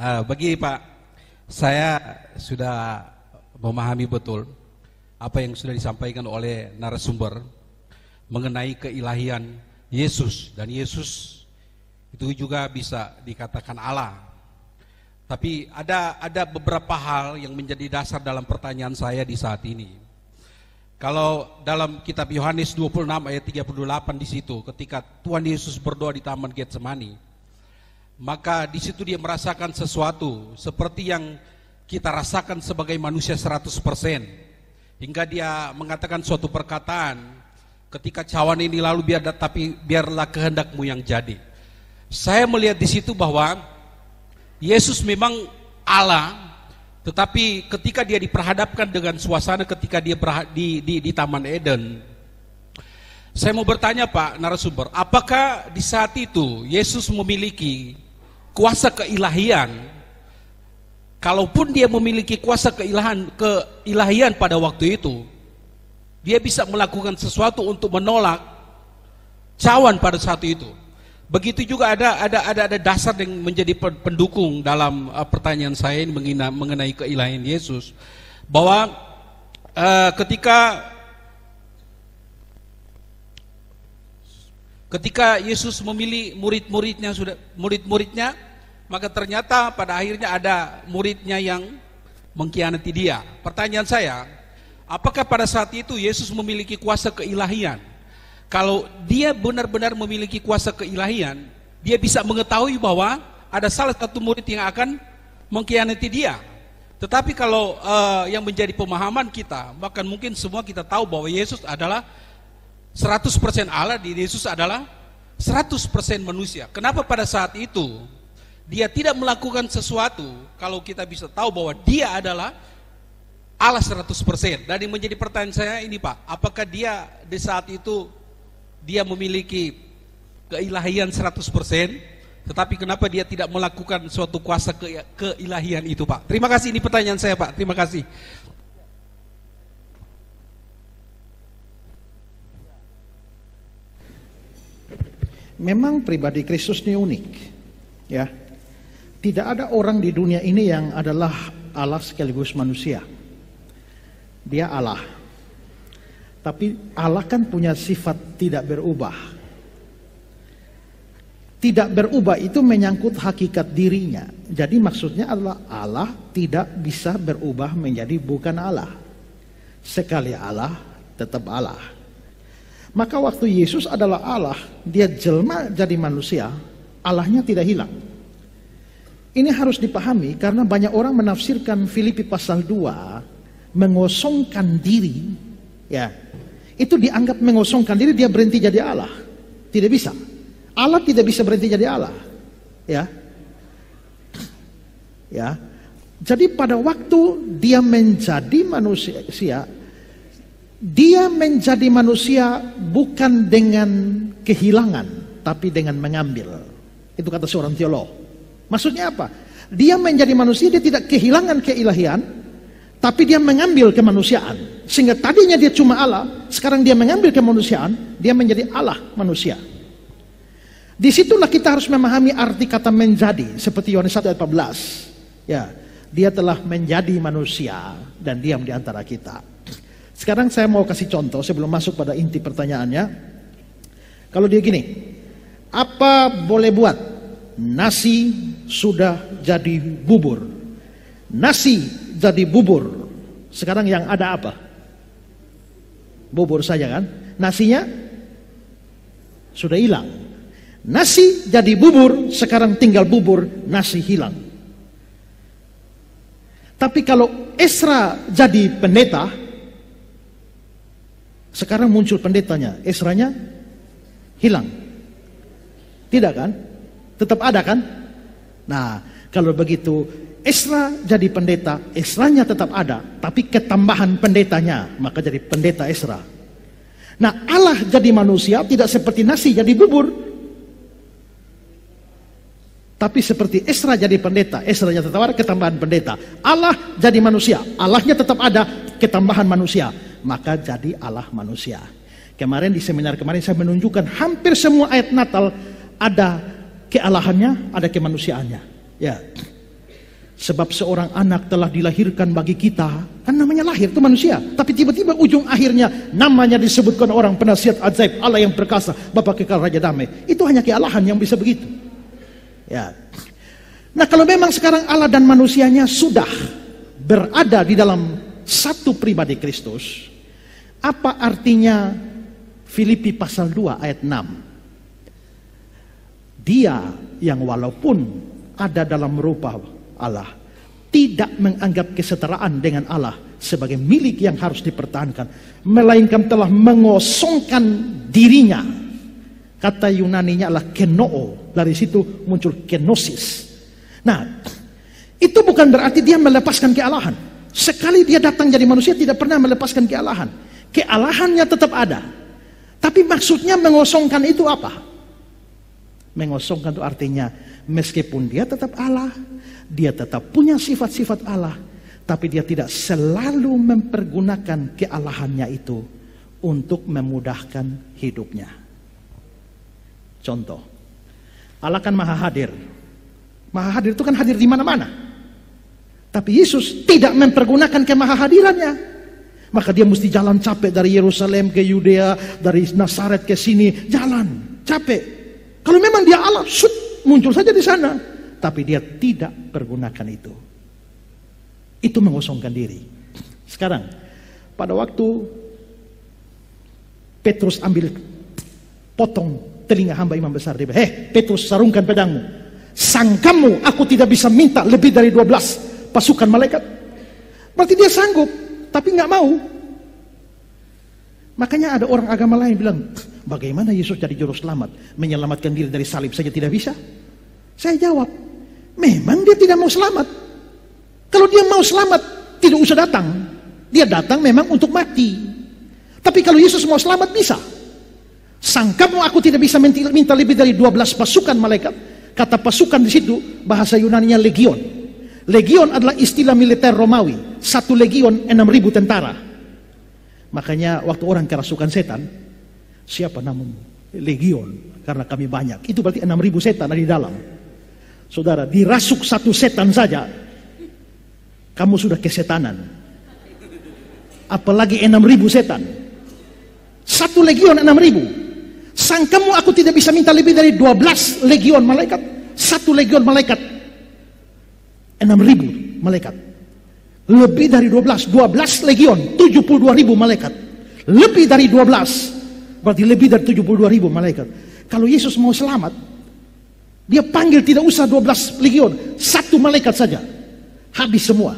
uh, bagi Pak, saya sudah memahami betul apa yang sudah disampaikan oleh narasumber mengenai keilahian Yesus dan Yesus itu juga bisa dikatakan Allah. Tapi ada ada beberapa hal yang menjadi dasar dalam pertanyaan saya di saat ini. Kalau dalam kitab Yohanes 26 ayat 38 di situ ketika Tuhan Yesus berdoa di Taman Getsemani, maka di situ dia merasakan sesuatu seperti yang kita rasakan sebagai manusia 100%. Hingga dia mengatakan suatu perkataan, ketika cawan ini lalu biar tapi biarlah kehendakmu yang jadi. Saya melihat di situ bahwa Yesus memang Allah, tetapi ketika dia diperhadapkan dengan suasana ketika dia di, di, di Taman Eden, saya mau bertanya Pak narasumber, apakah di saat itu Yesus memiliki kuasa keilahian kalaupun dia memiliki kuasa keilahan keilahian pada waktu itu dia bisa melakukan sesuatu untuk menolak cawan pada saat itu Begitu juga ada ada ada ada dasar yang menjadi pendukung dalam uh, pertanyaan saya mengenai, keilahian Yesus bahwa uh, ketika Ketika Yesus memilih murid-muridnya sudah murid-muridnya, maka ternyata pada akhirnya ada muridnya yang mengkhianati dia. Pertanyaan saya, apakah pada saat itu Yesus memiliki kuasa keilahian? Kalau dia benar-benar memiliki kuasa keilahian, dia bisa mengetahui bahwa ada salah satu murid yang akan mengkhianati dia. Tetapi kalau uh, yang menjadi pemahaman kita, bahkan mungkin semua kita tahu bahwa Yesus adalah 100% Allah di Yesus adalah 100% manusia. Kenapa pada saat itu dia tidak melakukan sesuatu kalau kita bisa tahu bahwa dia adalah Allah 100%. Dan yang menjadi pertanyaan saya ini Pak, apakah dia di saat itu dia memiliki keilahian 100%? Tetapi kenapa dia tidak melakukan suatu kuasa ke keilahian itu Pak? Terima kasih ini pertanyaan saya Pak, terima kasih. memang pribadi Kristus ini unik. Ya. Tidak ada orang di dunia ini yang adalah Allah sekaligus manusia. Dia Allah. Tapi Allah kan punya sifat tidak berubah. Tidak berubah itu menyangkut hakikat dirinya. Jadi maksudnya adalah Allah tidak bisa berubah menjadi bukan Allah. Sekali Allah, tetap Allah. Maka waktu Yesus adalah Allah, dia jelma jadi manusia, Allahnya tidak hilang. Ini harus dipahami karena banyak orang menafsirkan Filipi pasal 2 mengosongkan diri ya. Itu dianggap mengosongkan diri dia berhenti jadi Allah. Tidak bisa. Allah tidak bisa berhenti jadi Allah. Ya. Ya. Jadi pada waktu dia menjadi manusia dia menjadi manusia bukan dengan kehilangan, tapi dengan mengambil. Itu kata seorang teolog. Maksudnya apa? Dia menjadi manusia, dia tidak kehilangan keilahian, tapi dia mengambil kemanusiaan. Sehingga tadinya dia cuma Allah, sekarang dia mengambil kemanusiaan, dia menjadi Allah manusia. Disitulah kita harus memahami arti kata menjadi, seperti Yohanes 1 ayat 14. Ya, dia telah menjadi manusia dan diam di antara kita. Sekarang saya mau kasih contoh sebelum masuk pada inti pertanyaannya. Kalau dia gini, apa boleh buat? Nasi sudah jadi bubur. Nasi jadi bubur. Sekarang yang ada apa? Bubur saja kan? Nasinya sudah hilang. Nasi jadi bubur, sekarang tinggal bubur, nasi hilang. Tapi kalau Esra jadi pendeta, sekarang muncul pendetanya, Esranya hilang. Tidak kan? Tetap ada kan? Nah, kalau begitu Esra jadi pendeta, Esranya tetap ada, tapi ketambahan pendetanya, maka jadi pendeta Esra. Nah, Allah jadi manusia tidak seperti nasi jadi bubur. Tapi seperti Esra jadi pendeta, Esranya tetap ada, ketambahan pendeta. Allah jadi manusia, Allahnya tetap ada, ketambahan manusia maka jadi Allah manusia. Kemarin di seminar kemarin saya menunjukkan hampir semua ayat Natal ada kealahannya, ada kemanusiaannya. Ya. Sebab seorang anak telah dilahirkan bagi kita, kan namanya lahir itu manusia. Tapi tiba-tiba ujung akhirnya namanya disebutkan orang penasihat ajaib, Allah yang perkasa, Bapak kekal Raja Damai. Itu hanya kealahan yang bisa begitu. Ya. Nah kalau memang sekarang Allah dan manusianya sudah berada di dalam satu pribadi Kristus, apa artinya Filipi pasal 2 ayat 6? Dia yang walaupun ada dalam rupa Allah, tidak menganggap kesetaraan dengan Allah sebagai milik yang harus dipertahankan, melainkan telah mengosongkan dirinya. Kata Yunaninya adalah kenoo, dari situ muncul kenosis. Nah, itu bukan berarti dia melepaskan kealahan. Sekali dia datang jadi manusia tidak pernah melepaskan kealahan. Kealahannya tetap ada. Tapi maksudnya mengosongkan itu apa? Mengosongkan itu artinya meskipun dia tetap Allah, dia tetap punya sifat-sifat Allah, tapi dia tidak selalu mempergunakan kealahannya itu untuk memudahkan hidupnya. Contoh, Allah kan maha hadir. Maha hadir itu kan hadir di mana-mana. Tapi Yesus tidak mempergunakan kemahahadirannya. Maka dia mesti jalan capek dari Yerusalem ke Yudea, dari Nasaret ke sini, jalan capek. Kalau memang dia Allah, sut, muncul saja di sana. Tapi dia tidak pergunakan itu. Itu mengosongkan diri. Sekarang, pada waktu Petrus ambil potong telinga hamba imam besar. Dia bilang, Petrus sarungkan pedangmu. Sangkamu aku tidak bisa minta lebih dari 12 pasukan malaikat. Berarti dia sanggup tapi nggak mau. Makanya ada orang agama lain bilang, bagaimana Yesus jadi juru selamat, menyelamatkan diri dari salib saja tidak bisa? Saya jawab, memang dia tidak mau selamat. Kalau dia mau selamat, tidak usah datang. Dia datang memang untuk mati. Tapi kalau Yesus mau selamat, bisa. Sangkamu aku tidak bisa minta lebih dari 12 pasukan malaikat. Kata pasukan di situ, bahasa Yunaninya legion. Legion adalah istilah militer Romawi satu legion enam ribu tentara. Makanya waktu orang kerasukan setan, siapa namamu? Legion, karena kami banyak. Itu berarti enam ribu setan ada di dalam. Saudara, dirasuk satu setan saja, kamu sudah kesetanan. Apalagi enam ribu setan. Satu legion enam ribu sang kamu aku tidak bisa minta lebih dari dua belas legion malaikat. Satu legion malaikat. enam ribu malaikat. Lebih dari 12, 12 legion, 72 ribu malaikat. Lebih dari 12, berarti lebih dari 72 ribu malaikat. Kalau Yesus mau selamat, dia panggil tidak usah 12 legion, satu malaikat saja. Habis semua.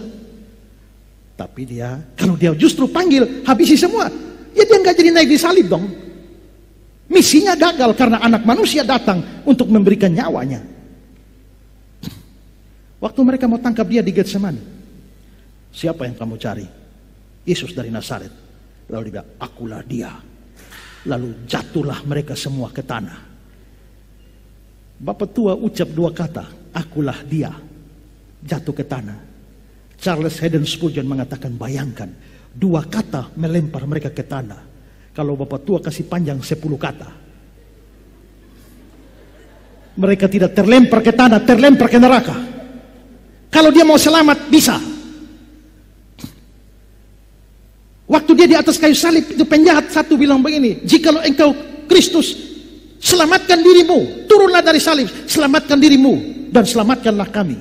Tapi dia, kalau dia justru panggil, habisi semua. Ya dia nggak jadi naik di salib dong. Misinya gagal karena anak manusia datang untuk memberikan nyawanya. Waktu mereka mau tangkap dia di Getsemani. Siapa yang kamu cari? Yesus dari Nazaret. Lalu dia, akulah dia. Lalu jatuhlah mereka semua ke tanah. Bapak tua ucap dua kata, akulah dia. Jatuh ke tanah. Charles Hayden Spurgeon mengatakan, bayangkan. Dua kata melempar mereka ke tanah. Kalau bapak tua kasih panjang sepuluh kata. Mereka tidak terlempar ke tanah, terlempar ke neraka. Kalau dia mau selamat, bisa. Waktu dia di atas kayu salib, itu penjahat satu bilang begini, jikalau engkau Kristus, selamatkan dirimu, turunlah dari salib, selamatkan dirimu, dan selamatkanlah kami.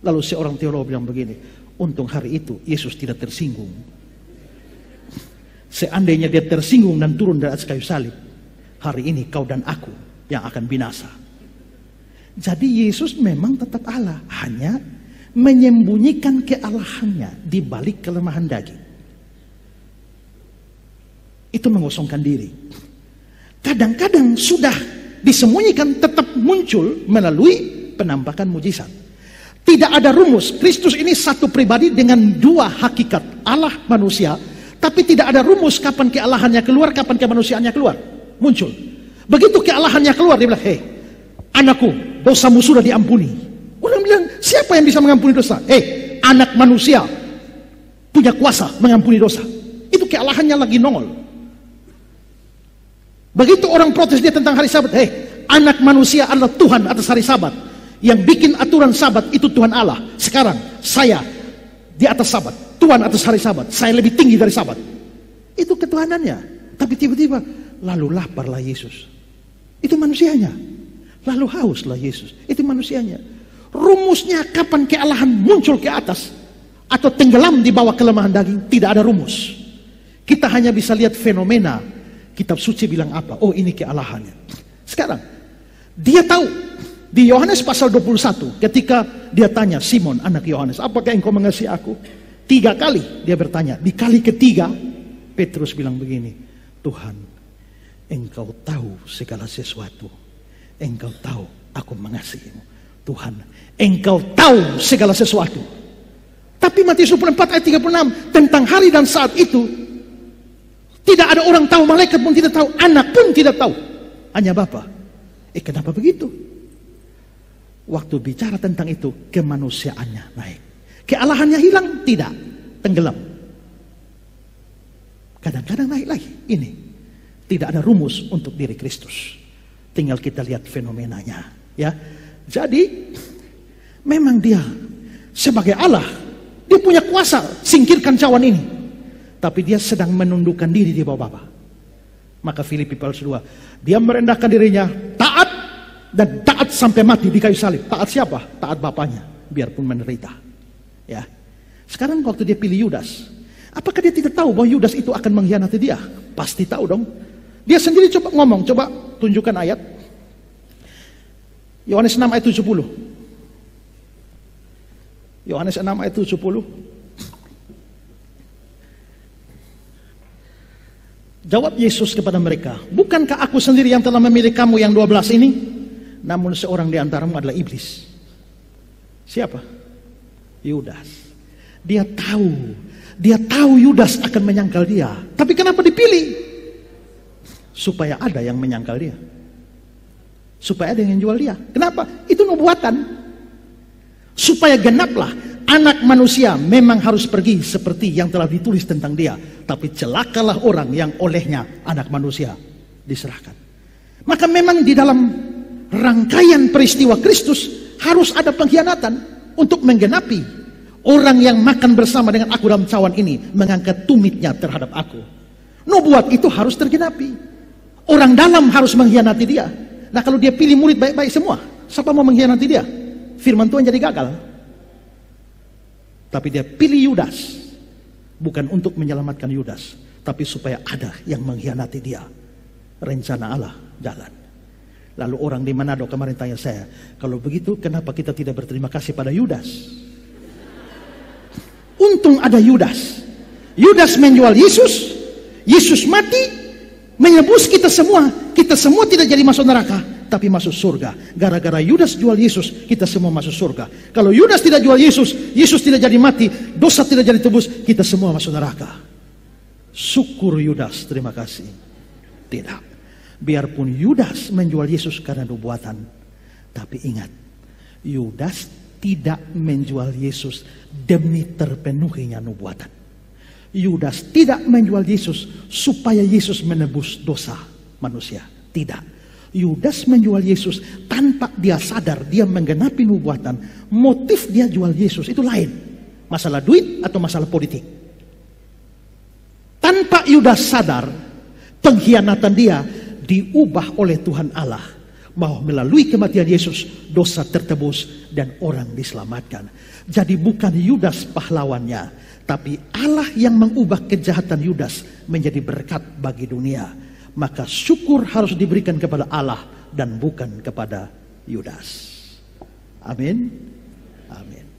Lalu seorang teolog bilang begini, untung hari itu Yesus tidak tersinggung. Seandainya dia tersinggung dan turun dari atas kayu salib, hari ini kau dan aku yang akan binasa. Jadi Yesus memang tetap Allah, hanya menyembunyikan kealahannya di balik kelemahan daging. Itu mengosongkan diri. Kadang-kadang sudah disembunyikan tetap muncul melalui penampakan mujizat. Tidak ada rumus. Kristus ini satu pribadi dengan dua hakikat. Allah manusia. Tapi tidak ada rumus kapan kealahannya keluar, kapan kemanusiaannya keluar. Muncul. Begitu kealahannya keluar, dia bilang, hei, anakku, dosamu sudah diampuni. Orang bilang, siapa yang bisa mengampuni dosa? Hei, anak manusia punya kuasa mengampuni dosa. Itu kealahannya lagi nongol. Begitu orang protes dia tentang hari sabat, hei, anak manusia adalah Tuhan atas hari sabat. Yang bikin aturan sabat itu Tuhan Allah. Sekarang saya di atas sabat, Tuhan atas hari sabat, saya lebih tinggi dari sabat. Itu ketuhanannya. Tapi tiba-tiba lalu laparlah Yesus. Itu manusianya. Lalu hauslah Yesus. Itu manusianya. Rumusnya kapan kealahan muncul ke atas atau tenggelam di bawah kelemahan daging tidak ada rumus. Kita hanya bisa lihat fenomena Kitab suci bilang apa? Oh ini kealahannya. Sekarang, dia tahu. Di Yohanes pasal 21, ketika dia tanya, Simon anak Yohanes, apakah engkau mengasihi aku? Tiga kali dia bertanya. Di kali ketiga, Petrus bilang begini, Tuhan, engkau tahu segala sesuatu. Engkau tahu aku mengasihimu. Tuhan, engkau tahu segala sesuatu. Tapi Matius 24 ayat 36 tentang hari dan saat itu tidak ada orang tahu, malaikat pun tidak tahu, anak pun tidak tahu. Hanya Bapak. Eh kenapa begitu? Waktu bicara tentang itu, kemanusiaannya naik. Kealahannya hilang? Tidak. Tenggelam. Kadang-kadang naik lagi. Ini. Tidak ada rumus untuk diri Kristus. Tinggal kita lihat fenomenanya. Ya. Jadi, memang dia sebagai Allah, dia punya kuasa singkirkan cawan ini. Tapi dia sedang menundukkan diri di bawah Bapa. Maka Filipi Paulus 2, dia merendahkan dirinya, taat dan taat sampai mati di kayu salib. Taat siapa? Taat Bapaknya, biarpun menderita. Ya. Sekarang waktu dia pilih Yudas, apakah dia tidak tahu bahwa Yudas itu akan mengkhianati dia? Pasti tahu dong. Dia sendiri coba ngomong, coba tunjukkan ayat. Yohanes 6 ayat 70. Yohanes 6 ayat 70. Jawab Yesus kepada mereka, bukankah aku sendiri yang telah memilih kamu yang dua belas ini? Namun seorang di antaramu adalah iblis. Siapa? Yudas. Dia tahu, dia tahu Yudas akan menyangkal dia. Tapi kenapa dipilih? Supaya ada yang menyangkal dia. Supaya ada yang jual dia. Kenapa? Itu nubuatan. Supaya genaplah anak manusia memang harus pergi seperti yang telah ditulis tentang dia tapi celakalah orang yang olehnya anak manusia diserahkan. Maka memang di dalam rangkaian peristiwa Kristus harus ada pengkhianatan untuk menggenapi orang yang makan bersama dengan aku dalam cawan ini mengangkat tumitnya terhadap aku. Nubuat itu harus tergenapi. Orang dalam harus mengkhianati dia. Nah kalau dia pilih murid baik-baik semua, siapa mau mengkhianati dia? Firman Tuhan jadi gagal. Tapi dia pilih Yudas Bukan untuk menyelamatkan Yudas, tapi supaya ada yang mengkhianati dia. Rencana Allah jalan. Lalu orang di Manado kemarin tanya saya, kalau begitu kenapa kita tidak berterima kasih pada Yudas? Untung ada Yudas. Yudas menjual Yesus, Yesus mati, menyebus kita semua. Kita semua tidak jadi masuk neraka tapi masuk surga. Gara-gara Yudas jual Yesus, kita semua masuk surga. Kalau Yudas tidak jual Yesus, Yesus tidak jadi mati, dosa tidak jadi tebus, kita semua masuk neraka. Syukur Yudas, terima kasih. Tidak. Biarpun Yudas menjual Yesus karena nubuatan, tapi ingat, Yudas tidak menjual Yesus demi terpenuhinya nubuatan. Yudas tidak menjual Yesus supaya Yesus menebus dosa manusia. Tidak. Yudas menjual Yesus tanpa dia sadar dia menggenapi nubuatan. Motif dia jual Yesus itu lain. Masalah duit atau masalah politik. Tanpa Yudas sadar, pengkhianatan dia diubah oleh Tuhan Allah. Bahwa melalui kematian Yesus, dosa tertebus dan orang diselamatkan. Jadi bukan Yudas pahlawannya, tapi Allah yang mengubah kejahatan Yudas menjadi berkat bagi dunia maka syukur harus diberikan kepada Allah dan bukan kepada Yudas. Amin. Amin.